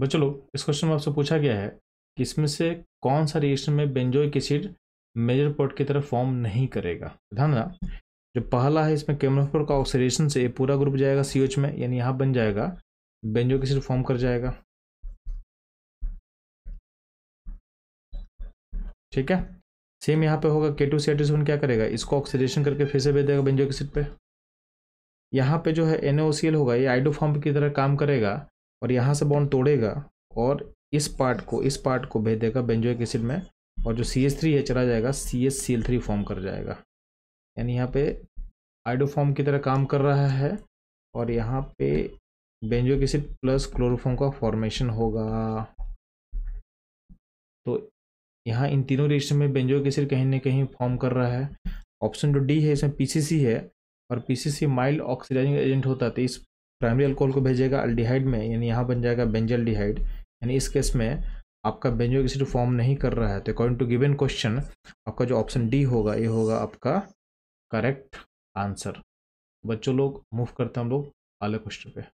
बच्चों लोग इस क्वेश्चन में आपसे पूछा गया है कि इसमें से कौन सा रिएक्शन में बेंजोइक एसिड मेजर पोर्ट की तरफ फॉर्म नहीं करेगा ध्यान देना जो पहला है इसमें केमोफोर का ऑक्सीडेशन से पूरा ग्रुप जाएगा सी में यानी यहाँ बन जाएगा बेंजोइक एसिड फॉर्म कर जाएगा ठीक है सेम यहाँ पे होगा के टू सी क्या करेगा इसको ऑक्सीडेशन करके फिर से भेज देगा बेंजोइक एसिड पे यहाँ पे जो है एन होगा ये आइडोफॉर्म की तरह काम करेगा और यहाँ से बॉन्ड तोड़ेगा और इस पार्ट को इस पार्ट को भेज देगा बेंजोइक एसिड में और जो सी एस थ्री है चला जाएगा C S C L three form कर जाएगा यानी यहाँ पे आइडोफॉर्म की तरह काम कर रहा है और यहाँ पे बेंजोइक एसिड प्लस क्लोरोफॉर्म का फॉर्मेशन होगा तो यहाँ इन तीनों रिएक्शन में बेंजोइक एसिड कहीं ना कहीं फॉर्म कर रहा है ऑप्शन जो डी है इसमें सी है और पीसीसी माइल्ड ऑक्सीडाइजिंग एजेंट होता है तो इस प्राइमरी अल्कोहल को भेजेगा अल्डिहाइड में यानी यहाँ बन जाएगा बेंजल डिहाइड यानी इस केस में आपका बेंजो एसिड फॉर्म नहीं कर रहा है तो अकॉर्डिंग टू गिवन क्वेश्चन आपका जो ऑप्शन डी होगा ये होगा आपका करेक्ट आंसर बच्चों लोग मूव करते हैं हम लोग अगले क्वेश्चन पे